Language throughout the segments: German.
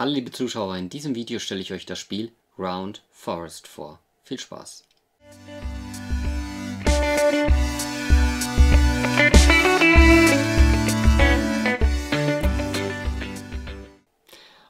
Hallo liebe Zuschauer, in diesem Video stelle ich euch das Spiel Round Forest vor. Viel Spaß!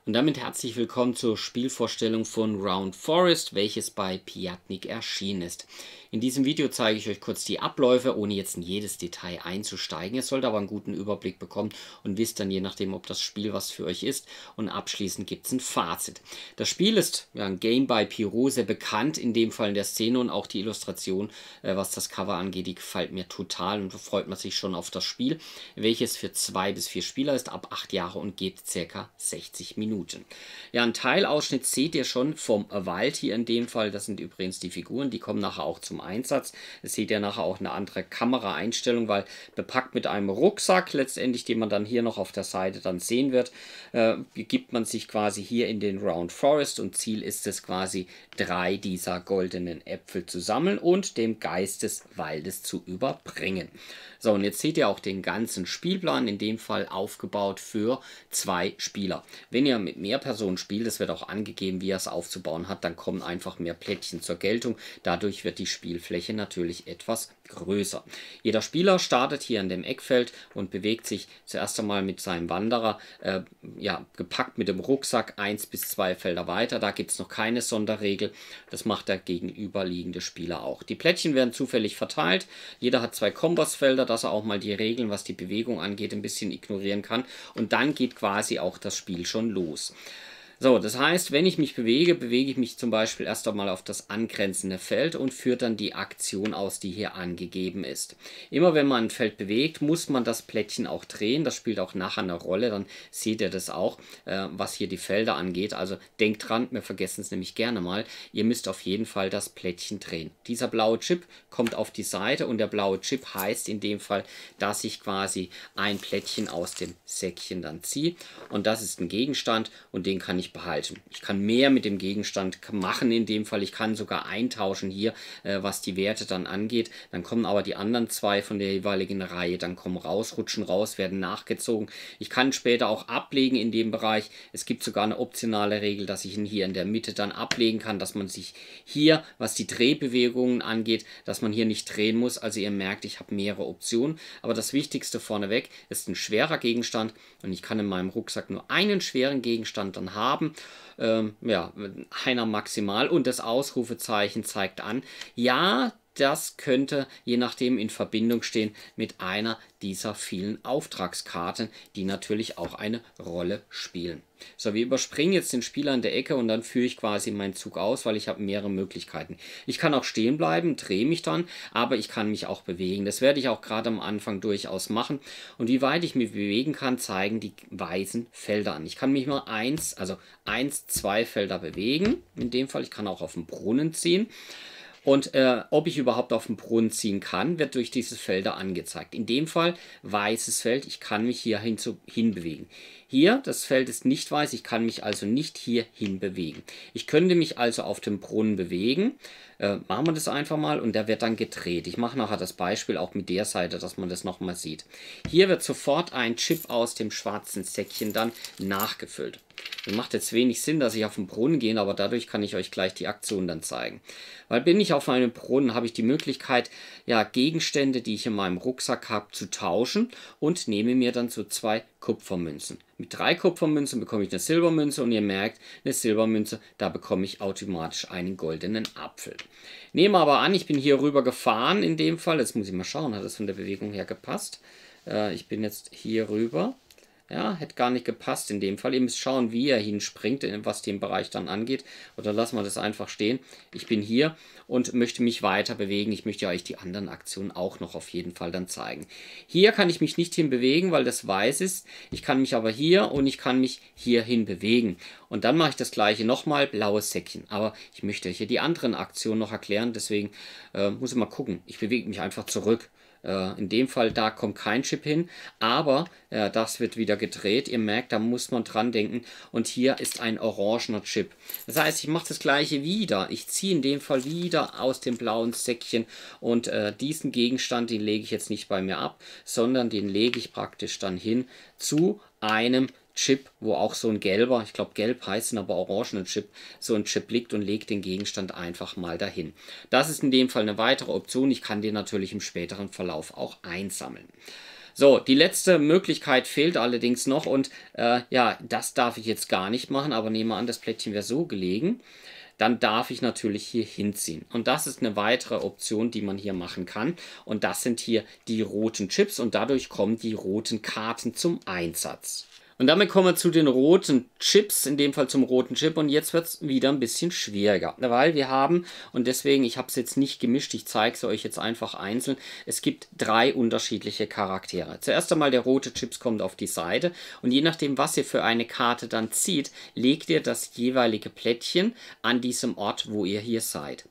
Und damit herzlich willkommen zur Spielvorstellung von Round Forest, welches bei Piatnik erschienen ist. In diesem Video zeige ich euch kurz die Abläufe, ohne jetzt in jedes Detail einzusteigen. Ihr sollt aber einen guten Überblick bekommen und wisst dann je nachdem, ob das Spiel was für euch ist. Und abschließend gibt es ein Fazit. Das Spiel ist ja, ein Game by Piro, sehr bekannt, in dem Fall in der Szene und auch die Illustration, äh, was das Cover angeht, die gefällt mir total und freut man sich schon auf das Spiel, welches für zwei bis vier Spieler ist, ab acht Jahre und geht circa 60 Minuten. Ja, ein Teilausschnitt seht ihr schon vom Wald hier in dem Fall. Das sind übrigens die Figuren, die kommen nachher auch zum Einsatz. Es seht ihr nachher auch eine andere Kameraeinstellung, weil bepackt mit einem Rucksack letztendlich, den man dann hier noch auf der Seite dann sehen wird, äh, gibt man sich quasi hier in den Round Forest und Ziel ist es quasi drei dieser goldenen Äpfel zu sammeln und dem Geist des Waldes zu überbringen. So, und jetzt seht ihr auch den ganzen Spielplan, in dem Fall aufgebaut für zwei Spieler. Wenn ihr mit mehr Personen spielt, es wird auch angegeben, wie er es aufzubauen hat, dann kommen einfach mehr Plättchen zur Geltung. Dadurch wird die Spiel Spielfläche natürlich etwas größer. Jeder Spieler startet hier in dem Eckfeld und bewegt sich zuerst einmal mit seinem Wanderer, äh, ja, gepackt mit dem Rucksack, eins bis zwei Felder weiter. Da gibt es noch keine Sonderregel. Das macht der gegenüberliegende Spieler auch. Die Plättchen werden zufällig verteilt. Jeder hat zwei Kompassfelder, dass er auch mal die Regeln, was die Bewegung angeht, ein bisschen ignorieren kann. Und dann geht quasi auch das Spiel schon los. So, das heißt, wenn ich mich bewege, bewege ich mich zum Beispiel erst einmal auf das angrenzende Feld und führt dann die Aktion aus, die hier angegeben ist. Immer wenn man ein Feld bewegt, muss man das Plättchen auch drehen. Das spielt auch nachher eine Rolle. Dann seht ihr das auch, äh, was hier die Felder angeht. Also denkt dran, wir vergessen es nämlich gerne mal. Ihr müsst auf jeden Fall das Plättchen drehen. Dieser blaue Chip kommt auf die Seite und der blaue Chip heißt in dem Fall, dass ich quasi ein Plättchen aus dem Säckchen dann ziehe. Und das ist ein Gegenstand und den kann ich ich behalten. Ich kann mehr mit dem Gegenstand machen in dem Fall. Ich kann sogar eintauschen hier, äh, was die Werte dann angeht. Dann kommen aber die anderen zwei von der jeweiligen Reihe, dann kommen raus, rutschen raus, werden nachgezogen. Ich kann später auch ablegen in dem Bereich. Es gibt sogar eine optionale Regel, dass ich ihn hier in der Mitte dann ablegen kann, dass man sich hier, was die Drehbewegungen angeht, dass man hier nicht drehen muss. Also ihr merkt, ich habe mehrere Optionen. Aber das Wichtigste vorneweg ist ein schwerer Gegenstand und ich kann in meinem Rucksack nur einen schweren Gegenstand dann haben haben. Ähm, ja, einer maximal und das Ausrufezeichen zeigt an, ja, das könnte je nachdem in Verbindung stehen mit einer dieser vielen Auftragskarten, die natürlich auch eine Rolle spielen. So, wir überspringen jetzt den Spieler in der Ecke und dann führe ich quasi meinen Zug aus, weil ich habe mehrere Möglichkeiten. Ich kann auch stehen bleiben, drehe mich dann, aber ich kann mich auch bewegen. Das werde ich auch gerade am Anfang durchaus machen. Und wie weit ich mich bewegen kann, zeigen die weißen Felder an. Ich kann mich mal eins, also eins, zwei Felder bewegen. In dem Fall, ich kann auch auf den Brunnen ziehen. Und äh, ob ich überhaupt auf den Brunnen ziehen kann, wird durch diese Felder angezeigt. In dem Fall weißes Feld, ich kann mich hier hin zu, hinbewegen. Hier, das Feld ist nicht weiß, ich kann mich also nicht hier hinbewegen. Ich könnte mich also auf dem Brunnen bewegen. Äh, machen wir das einfach mal und der wird dann gedreht. Ich mache nachher das Beispiel auch mit der Seite, dass man das nochmal sieht. Hier wird sofort ein Chip aus dem schwarzen Säckchen dann nachgefüllt. Das macht jetzt wenig Sinn, dass ich auf den Brunnen gehe, aber dadurch kann ich euch gleich die Aktion dann zeigen. Weil bin ich auf einem Brunnen, habe ich die Möglichkeit, ja, Gegenstände, die ich in meinem Rucksack habe, zu tauschen und nehme mir dann so zwei Kupfermünzen. Mit drei Kupfermünzen bekomme ich eine Silbermünze und ihr merkt, eine Silbermünze, da bekomme ich automatisch einen goldenen Apfel. Nehme aber an, ich bin hier rüber gefahren in dem Fall. Jetzt muss ich mal schauen, hat das von der Bewegung her gepasst? Äh, ich bin jetzt hier rüber ja, hätte gar nicht gepasst in dem Fall. Ihr müsst schauen, wie er hinspringt, äh, was den Bereich dann angeht. Oder lassen wir das einfach stehen. Ich bin hier und möchte mich weiter bewegen. Ich möchte euch die anderen Aktionen auch noch auf jeden Fall dann zeigen. Hier kann ich mich nicht hin bewegen, weil das weiß ist. Ich kann mich aber hier und ich kann mich hier hin bewegen. Und dann mache ich das gleiche nochmal, blaues Säckchen. Aber ich möchte hier die anderen Aktionen noch erklären. Deswegen äh, muss ich mal gucken. Ich bewege mich einfach zurück. Äh, in dem Fall, da kommt kein Chip hin, aber äh, das wird wieder gedreht. Ihr merkt, da muss man dran denken. Und hier ist ein orangener Chip. Das heißt, ich mache das gleiche wieder. Ich ziehe in dem Fall wieder aus dem blauen Säckchen und äh, diesen Gegenstand, den lege ich jetzt nicht bei mir ab, sondern den lege ich praktisch dann hin zu einem Chip, wo auch so ein gelber, ich glaube gelb heißen aber orangenen Chip, so ein Chip liegt und legt den Gegenstand einfach mal dahin. Das ist in dem Fall eine weitere Option. Ich kann den natürlich im späteren Verlauf auch einsammeln. So, die letzte Möglichkeit fehlt allerdings noch und äh, ja, das darf ich jetzt gar nicht machen, aber nehme an, das Plättchen wäre so gelegen. Dann darf ich natürlich hier hinziehen. Und das ist eine weitere Option, die man hier machen kann. Und das sind hier die roten Chips und dadurch kommen die roten Karten zum Einsatz. Und damit kommen wir zu den roten Chips, in dem Fall zum roten Chip. Und jetzt wird es wieder ein bisschen schwieriger, weil wir haben, und deswegen, ich habe es jetzt nicht gemischt, ich zeige es euch jetzt einfach einzeln, es gibt drei unterschiedliche Charaktere. Zuerst einmal der rote Chips kommt auf die Seite und je nachdem, was ihr für eine Karte dann zieht, legt ihr das jeweilige Plättchen an diesem Ort, wo ihr hier seid.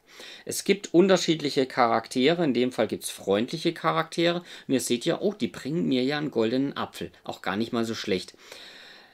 Es gibt unterschiedliche Charaktere, in dem Fall gibt es freundliche Charaktere. Und ihr seht ja, oh, die bringen mir ja einen goldenen Apfel. Auch gar nicht mal so schlecht.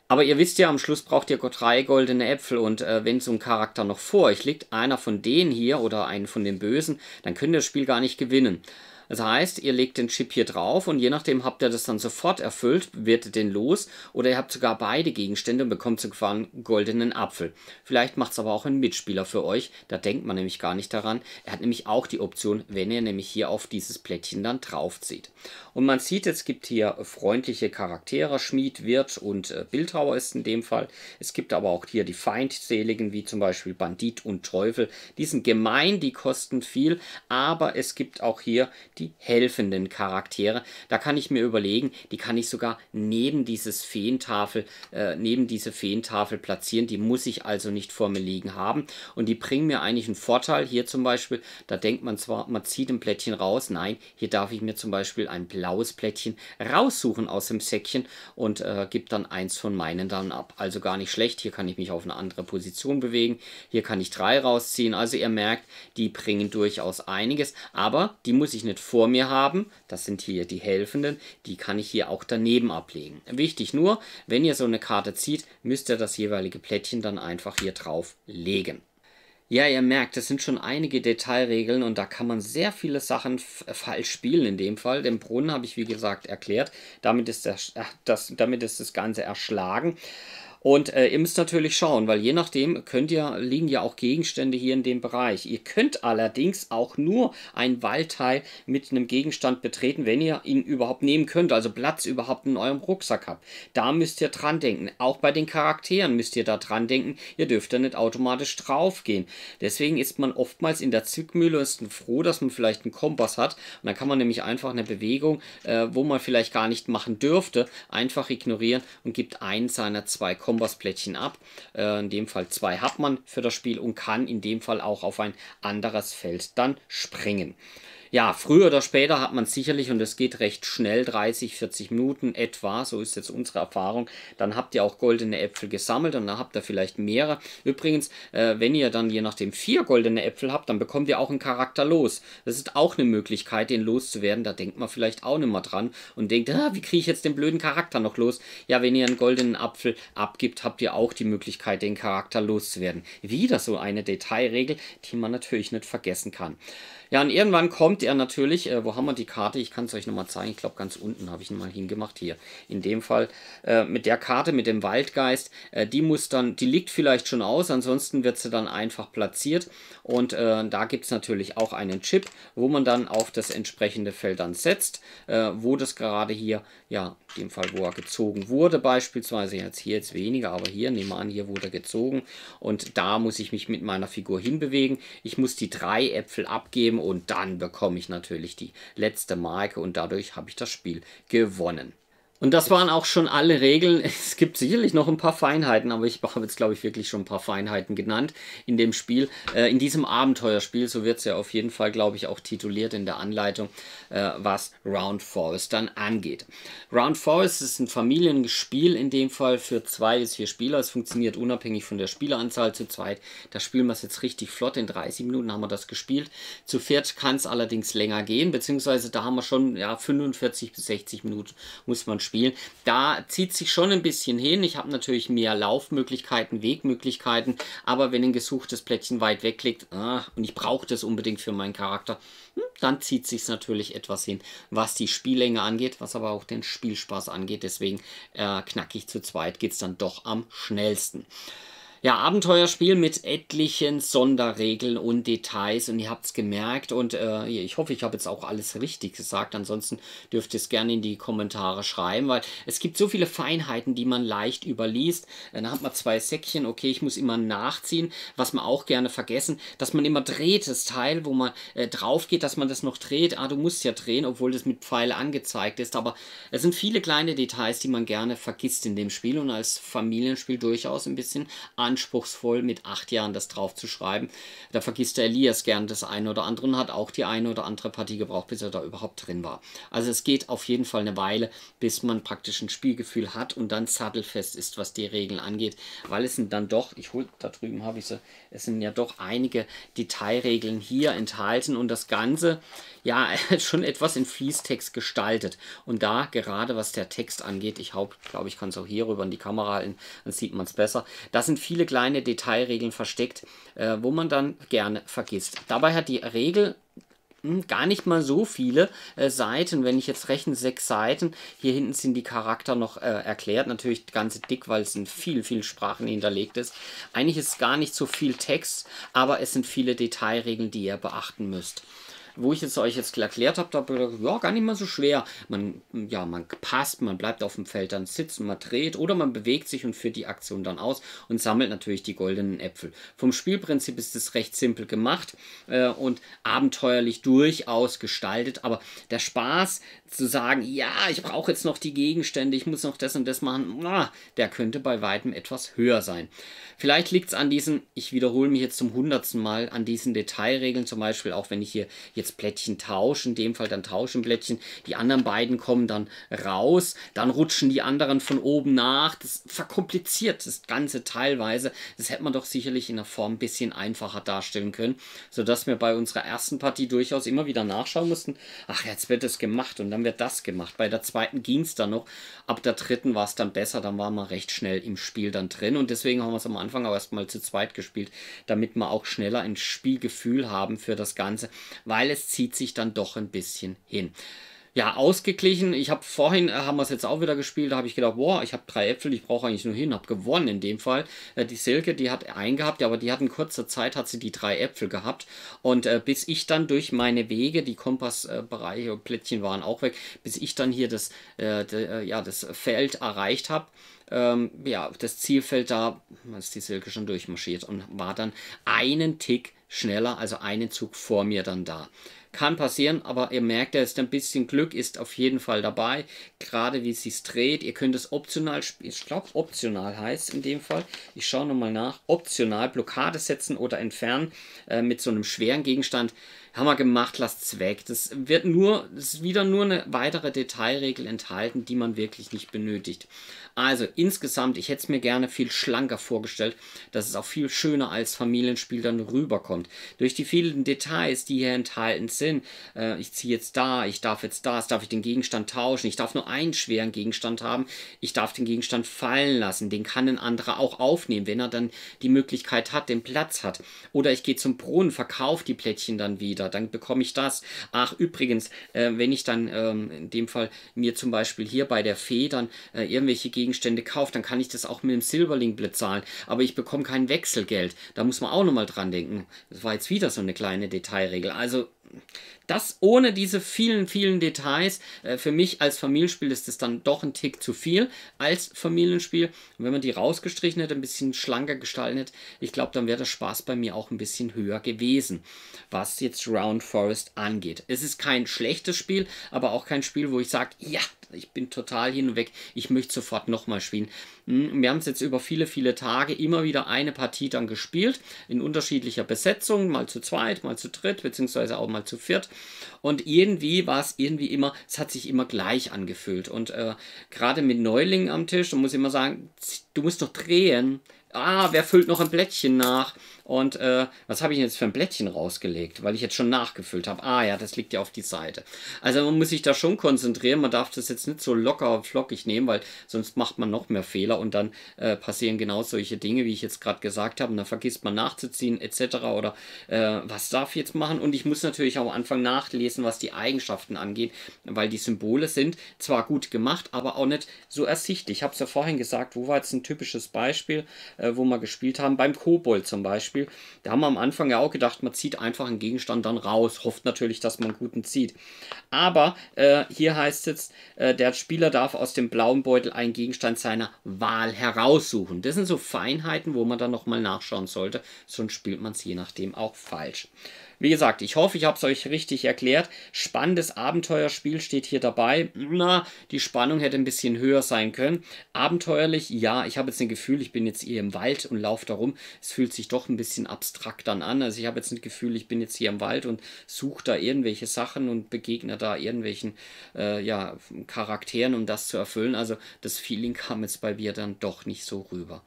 Aber ihr wisst ja, am Schluss braucht ihr drei goldene Äpfel und äh, wenn so ein Charakter noch vor euch liegt, einer von denen hier oder einen von den Bösen, dann könnt ihr das Spiel gar nicht gewinnen. Das heißt, ihr legt den Chip hier drauf und je nachdem habt ihr das dann sofort erfüllt, wird den los oder ihr habt sogar beide Gegenstände und bekommt sogar einen goldenen Apfel. Vielleicht macht es aber auch ein Mitspieler für euch, da denkt man nämlich gar nicht daran. Er hat nämlich auch die Option, wenn er nämlich hier auf dieses Plättchen dann draufzieht. Und man sieht, es gibt hier freundliche Charaktere, Schmied, Wirt und äh, Bildhauer ist in dem Fall. Es gibt aber auch hier die Feindseligen, wie zum Beispiel Bandit und Teufel. Die sind gemein, die kosten viel, aber es gibt auch hier die helfenden Charaktere. Da kann ich mir überlegen, die kann ich sogar neben dieses Feentafel, äh, neben diese Feentafel platzieren. Die muss ich also nicht vor mir liegen haben. Und die bringen mir eigentlich einen Vorteil. Hier zum Beispiel, da denkt man zwar, man zieht ein Plättchen raus. Nein, hier darf ich mir zum Beispiel ein blaues Plättchen raussuchen aus dem Säckchen und äh, gebe dann eins von meinen dann ab. Also gar nicht schlecht. Hier kann ich mich auf eine andere Position bewegen. Hier kann ich drei rausziehen. Also ihr merkt, die bringen durchaus einiges. Aber die muss ich nicht vor mir haben. Das sind hier die helfenden. Die kann ich hier auch daneben ablegen. Wichtig nur, wenn ihr so eine Karte zieht, müsst ihr das jeweilige Plättchen dann einfach hier drauf legen. Ja, ihr merkt, es sind schon einige Detailregeln und da kann man sehr viele Sachen äh, falsch spielen in dem Fall. Den Brunnen habe ich wie gesagt erklärt. Damit ist das, äh, das, damit ist das Ganze erschlagen. Und äh, ihr müsst natürlich schauen, weil je nachdem könnt ihr, liegen ja auch Gegenstände hier in dem Bereich. Ihr könnt allerdings auch nur einen Waldteil mit einem Gegenstand betreten, wenn ihr ihn überhaupt nehmen könnt, also Platz überhaupt in eurem Rucksack habt. Da müsst ihr dran denken. Auch bei den Charakteren müsst ihr da dran denken. Ihr dürft da nicht automatisch draufgehen. Deswegen ist man oftmals in der Zwickmühle ist froh, dass man vielleicht einen Kompass hat. Und dann kann man nämlich einfach eine Bewegung, äh, wo man vielleicht gar nicht machen dürfte, einfach ignorieren und gibt einen seiner zwei Kompass Kompasplättchen ab. Äh, in dem Fall zwei hat man für das Spiel und kann in dem Fall auch auf ein anderes Feld dann springen ja, früher oder später hat man sicherlich, und es geht recht schnell, 30, 40 Minuten etwa, so ist jetzt unsere Erfahrung, dann habt ihr auch goldene Äpfel gesammelt und dann habt ihr vielleicht mehrere. Übrigens, äh, wenn ihr dann je nachdem vier goldene Äpfel habt, dann bekommt ihr auch einen Charakter los. Das ist auch eine Möglichkeit, den loszuwerden. Da denkt man vielleicht auch nicht mehr dran und denkt, ah, wie kriege ich jetzt den blöden Charakter noch los? Ja, wenn ihr einen goldenen Apfel abgibt, habt ihr auch die Möglichkeit, den Charakter loszuwerden. Wieder so eine Detailregel, die man natürlich nicht vergessen kann. Ja, und irgendwann kommt er natürlich, äh, wo haben wir die Karte? Ich kann es euch nochmal zeigen. Ich glaube, ganz unten habe ich ihn mal hingemacht. Hier, in dem Fall, äh, mit der Karte, mit dem Waldgeist, äh, die muss dann, die liegt vielleicht schon aus, ansonsten wird sie dann einfach platziert. Und äh, da gibt es natürlich auch einen Chip, wo man dann auf das entsprechende Feld dann setzt, äh, wo das gerade hier, ja, in dem Fall, wo er gezogen wurde beispielsweise, jetzt hier jetzt weniger, aber hier, nehmen wir an, hier wurde er gezogen. Und da muss ich mich mit meiner Figur hinbewegen. Ich muss die drei Äpfel abgeben und dann bekomme ich natürlich die letzte Marke und dadurch habe ich das Spiel gewonnen. Und das waren auch schon alle Regeln. Es gibt sicherlich noch ein paar Feinheiten, aber ich habe jetzt, glaube ich, wirklich schon ein paar Feinheiten genannt in dem Spiel. Äh, in diesem Abenteuerspiel, so wird es ja auf jeden Fall, glaube ich, auch tituliert in der Anleitung, äh, was Round Forest dann angeht. Round Forest ist ein Familienspiel in dem Fall für zwei bis vier Spieler. Es funktioniert unabhängig von der Spieleranzahl zu zweit. Da spielen wir es jetzt richtig flott. In 30 Minuten haben wir das gespielt. Zu viert kann es allerdings länger gehen, beziehungsweise da haben wir schon ja, 45 bis 60 Minuten, muss man Spiel. Da zieht sich schon ein bisschen hin. Ich habe natürlich mehr Laufmöglichkeiten, Wegmöglichkeiten, aber wenn ein gesuchtes Plättchen weit weg liegt ah, und ich brauche das unbedingt für meinen Charakter, hm, dann zieht sich natürlich etwas hin, was die Spiellänge angeht, was aber auch den Spielspaß angeht. Deswegen äh, knackig zu zweit geht es dann doch am schnellsten ja, Abenteuerspiel mit etlichen Sonderregeln und Details und ihr habt es gemerkt und äh, ich hoffe, ich habe jetzt auch alles richtig gesagt. Ansonsten dürft ihr es gerne in die Kommentare schreiben, weil es gibt so viele Feinheiten, die man leicht überliest. Äh, dann hat man zwei Säckchen, okay, ich muss immer nachziehen, was man auch gerne vergessen, dass man immer dreht, das Teil, wo man äh, drauf geht, dass man das noch dreht. Ah, du musst ja drehen, obwohl das mit Pfeile angezeigt ist, aber es sind viele kleine Details, die man gerne vergisst in dem Spiel und als Familienspiel durchaus ein bisschen an anspruchsvoll, mit acht Jahren das draufzuschreiben. Da vergisst der Elias gern das eine oder andere und hat auch die eine oder andere Partie gebraucht, bis er da überhaupt drin war. Also es geht auf jeden Fall eine Weile, bis man praktisch ein Spielgefühl hat und dann sattelfest ist, was die Regeln angeht, weil es sind dann doch, ich hole, da drüben habe ich sie, es sind ja doch einige Detailregeln hier enthalten und das Ganze, ja, schon etwas in Fließtext gestaltet. Und da gerade was der Text angeht, ich glaube, ich kann es auch hier rüber in die Kamera halten, dann sieht man es besser. Da sind viele viele kleine Detailregeln versteckt, äh, wo man dann gerne vergisst. Dabei hat die Regel hm, gar nicht mal so viele äh, Seiten. Wenn ich jetzt rechne, sechs Seiten. Hier hinten sind die Charakter noch äh, erklärt. Natürlich ganz dick, weil es in vielen, vielen Sprachen hinterlegt ist. Eigentlich ist gar nicht so viel Text, aber es sind viele Detailregeln, die ihr beachten müsst wo ich es euch jetzt erklärt habe, da habe ich gedacht, ja, gar nicht mal so schwer. Man, ja, man passt, man bleibt auf dem Feld dann sitzen, man dreht oder man bewegt sich und führt die Aktion dann aus und sammelt natürlich die goldenen Äpfel. Vom Spielprinzip ist es recht simpel gemacht äh, und abenteuerlich durchaus gestaltet, aber der Spaß zu sagen, ja, ich brauche jetzt noch die Gegenstände, ich muss noch das und das machen, ah, der könnte bei weitem etwas höher sein. Vielleicht liegt es an diesen, ich wiederhole mich jetzt zum hundertsten Mal, an diesen Detailregeln zum Beispiel, auch wenn ich hier jetzt jetzt Plättchen tauschen, in dem Fall dann tauschen Plättchen. Die anderen beiden kommen dann raus, dann rutschen die anderen von oben nach. Das verkompliziert das Ganze teilweise. Das hätte man doch sicherlich in der Form ein bisschen einfacher darstellen können, sodass wir bei unserer ersten Partie durchaus immer wieder nachschauen mussten. Ach, jetzt wird das gemacht und dann wird das gemacht. Bei der zweiten ging es dann noch. Ab der dritten war es dann besser, dann waren wir recht schnell im Spiel dann drin und deswegen haben wir es am Anfang auch erstmal zu zweit gespielt, damit wir auch schneller ein Spielgefühl haben für das Ganze, weil es es zieht sich dann doch ein bisschen hin. Ja, ausgeglichen. Ich habe vorhin, äh, haben wir es jetzt auch wieder gespielt, da habe ich gedacht, boah, ich habe drei Äpfel, ich brauche eigentlich nur hin, habe gewonnen in dem Fall. Äh, die Silke, die hat eingehabt, aber die hat in kurzer Zeit, hat sie die drei Äpfel gehabt. Und äh, bis ich dann durch meine Wege, die Kompassbereiche und Plättchen waren auch weg, bis ich dann hier das, äh, de, äh, ja, das Feld erreicht habe, ähm, ja, das Zielfeld da, ist die Silke schon durchmarschiert und war dann einen Tick schneller, also einen Zug vor mir dann da. Kann passieren, aber ihr merkt, er ist ein bisschen Glück, ist auf jeden Fall dabei. Gerade wie es sich dreht, ihr könnt es optional, ich glaube optional heißt in dem Fall, ich schaue nochmal nach, optional Blockade setzen oder entfernen äh, mit so einem schweren Gegenstand haben wir gemacht, lasst's weg. Das wird nur, das ist wieder nur eine weitere Detailregel enthalten, die man wirklich nicht benötigt. Also insgesamt, ich hätte es mir gerne viel schlanker vorgestellt, dass es auch viel schöner als Familienspiel dann rüberkommt. Durch die vielen Details, die hier enthalten sind, äh, ich ziehe jetzt da, ich darf jetzt das, darf ich den Gegenstand tauschen, ich darf nur einen schweren Gegenstand haben, ich darf den Gegenstand fallen lassen, den kann ein anderer auch aufnehmen, wenn er dann die Möglichkeit hat, den Platz hat. Oder ich gehe zum Brunnen, verkaufe die Plättchen dann wieder runter, dann bekomme ich das. Ach, übrigens, äh, wenn ich dann ähm, in dem Fall mir zum Beispiel hier bei der Fee dann äh, irgendwelche Gegenstände kaufe, dann kann ich das auch mit dem Silberling bezahlen, aber ich bekomme kein Wechselgeld. Da muss man auch nochmal dran denken. Das war jetzt wieder so eine kleine Detailregel. Also das ohne diese vielen, vielen Details. Äh, für mich als Familienspiel ist es dann doch ein Tick zu viel als Familienspiel. Und wenn man die rausgestrichen hätte, ein bisschen schlanker gestaltet hätte, ich glaube, dann wäre der Spaß bei mir auch ein bisschen höher gewesen, was jetzt Round Forest angeht. Es ist kein schlechtes Spiel, aber auch kein Spiel, wo ich sage, ja, ich bin total hin und weg, ich möchte sofort nochmal spielen. Hm, wir haben es jetzt über viele, viele Tage immer wieder eine Partie dann gespielt, in unterschiedlicher Besetzung, mal zu zweit, mal zu dritt, beziehungsweise auch mal mal zu viert. Und irgendwie war es irgendwie immer, es hat sich immer gleich angefühlt. Und äh, gerade mit Neulingen am Tisch, da muss ich immer sagen, du musst doch drehen. Ah, wer füllt noch ein Blättchen nach? Und äh, was habe ich jetzt für ein Blättchen rausgelegt, weil ich jetzt schon nachgefüllt habe? Ah ja, das liegt ja auf die Seite. Also man muss sich da schon konzentrieren. Man darf das jetzt nicht so locker und flockig nehmen, weil sonst macht man noch mehr Fehler und dann äh, passieren genau solche Dinge, wie ich jetzt gerade gesagt habe. Und dann vergisst man nachzuziehen etc. Oder äh, was darf ich jetzt machen? Und ich muss natürlich auch am Anfang nachlesen, was die Eigenschaften angeht, weil die Symbole sind zwar gut gemacht, aber auch nicht so ersichtlich. Ich habe es ja vorhin gesagt, wo war jetzt ein typisches Beispiel, äh, wo wir gespielt haben? Beim Kobold zum Beispiel. Beispiel, da haben wir am Anfang ja auch gedacht, man zieht einfach einen Gegenstand dann raus, hofft natürlich, dass man einen guten zieht. Aber äh, hier heißt jetzt, äh, der Spieler darf aus dem blauen Beutel einen Gegenstand seiner Wahl heraussuchen. Das sind so Feinheiten, wo man dann nochmal nachschauen sollte, sonst spielt man es je nachdem auch falsch. Wie gesagt, ich hoffe, ich habe es euch richtig erklärt. Spannendes Abenteuerspiel steht hier dabei. Na, die Spannung hätte ein bisschen höher sein können. Abenteuerlich, ja, ich habe jetzt ein Gefühl, ich bin jetzt hier im Wald und laufe da rum. Es fühlt sich doch ein bisschen abstrakt dann an. Also ich habe jetzt ein Gefühl, ich bin jetzt hier im Wald und suche da irgendwelche Sachen und begegne da irgendwelchen äh, ja, Charakteren, um das zu erfüllen. Also das Feeling kam jetzt bei mir dann doch nicht so rüber.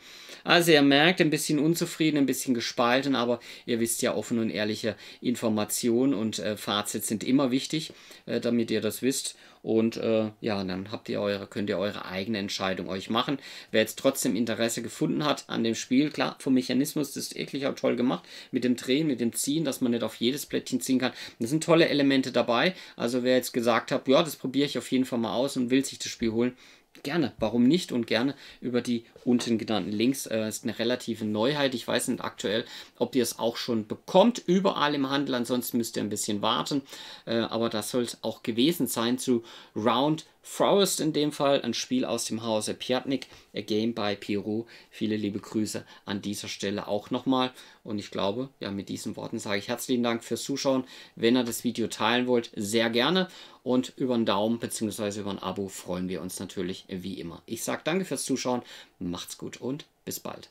Also ihr merkt, ein bisschen unzufrieden, ein bisschen gespalten, aber ihr wisst ja, offen und ehrlicher Information und äh, Fazits sind immer wichtig, äh, damit ihr das wisst. Und äh, ja, dann habt ihr eure, könnt ihr eure eigene Entscheidung euch machen. Wer jetzt trotzdem Interesse gefunden hat an dem Spiel, klar, vom Mechanismus das ist wirklich auch toll gemacht. Mit dem Drehen, mit dem Ziehen, dass man nicht auf jedes Plättchen ziehen kann. Das sind tolle Elemente dabei. Also wer jetzt gesagt hat, ja, das probiere ich auf jeden Fall mal aus und will sich das Spiel holen, gerne, warum nicht und gerne über die unten genannten Links. Äh, ist eine relative Neuheit. Ich weiß nicht aktuell, ob ihr es auch schon bekommt, überall im Handel. Ansonsten müsst ihr ein bisschen warten. Äh, aber das soll es auch gewesen sein zu Round Forest in dem Fall, ein Spiel aus dem Hause Piatnik, A Game by Peru. Viele liebe Grüße an dieser Stelle auch nochmal. Und ich glaube, ja, mit diesen Worten sage ich herzlichen Dank fürs Zuschauen. Wenn ihr das Video teilen wollt, sehr gerne. Und über einen Daumen bzw. über ein Abo freuen wir uns natürlich wie immer. Ich sage danke fürs Zuschauen, macht's gut und bis bald.